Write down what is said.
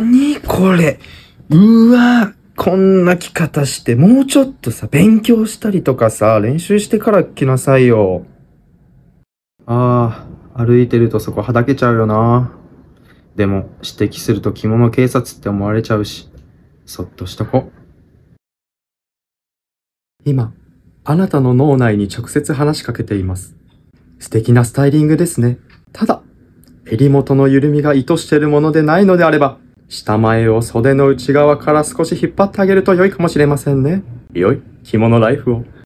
何これ。うわこんな着方して、もうちょっとさ、勉強したりとかさ、練習してから来なさいよ。ああ、歩いてるとそこはだけちゃうよな。でも、指摘すると着物警察って思われちゃうし、そっとしとこ。今、あなたの脳内に直接話しかけています。素敵なスタイリングですね。ただ、襟元の緩みが意図してるものでないのであれば、下前を袖の内側から少し引っ張ってあげると良いかもしれませんね。良い着物ライフを。